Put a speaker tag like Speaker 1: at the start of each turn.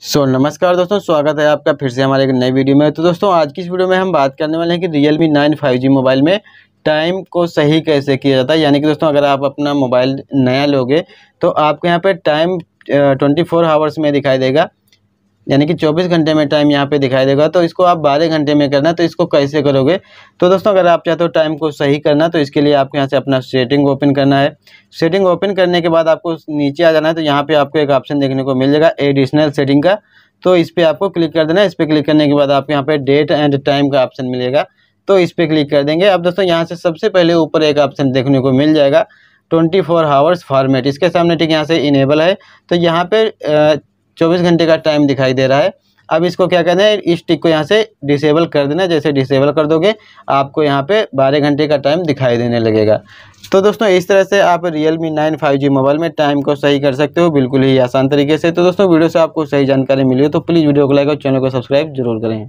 Speaker 1: सो so, नमस्कार दोस्तों स्वागत है आपका फिर से हमारे एक नई वीडियो में तो दोस्तों आज की इस वीडियो में हम बात करने वाले हैं कि Realme nine five G mobile में टाइम को सही कैसे किया जाता है यानी कि दोस्तों अगर आप अपना मोबाइल नया लोगे तो आपके यहाँ पर टाइम ट्वेंटी फोर आवर्स में दिखाई देगा यानी कि 24 घंटे में टाइम यहाँ पे दिखाई देगा तो इसको आप 12 घंटे में करना तो इसको कैसे करोगे तो दोस्तों अगर आप चाहते हो टाइम को सही करना तो इसके लिए आपको यहाँ से अपना सेटिंग ओपन करना है सेटिंग ओपन करने के बाद आपको नीचे आ जाना है तो यहाँ पर आपको एक ऑप्शन देखने को मिल जाएगा एडिशनल सेटिंग का तो इस पर आपको क्लिक कर देना है इस पर क्लिक करने के बाद आपको यहाँ पर डेट एंड टाइम का ऑप्शन मिलेगा तो इस पर क्लिक कर देंगे अब दोस्तों यहाँ से सबसे पहले ऊपर एक ऑप्शन देखने को मिल जाएगा ट्वेंटी फोर हावर्स फॉर्मेट इसके सामने ठीक यहाँ से इनेबल है तो यहाँ पे चौबीस घंटे का टाइम दिखाई दे रहा है अब इसको क्या करना है इस टिक को यहाँ से डिसेबल कर देना जैसे डिसेबल कर दोगे आपको यहाँ पे बारह घंटे का टाइम दिखाई देने लगेगा तो दोस्तों इस तरह से आप Realme nine five G mobile में टाइम को सही कर सकते हो बिल्कुल ही आसान तरीके से तो दोस्तों वीडियो से आपको सही जानकारी मिली हो तो प्लीज़ वीडियो को लाइक और चैनल को सब्सक्राइब जरूर करें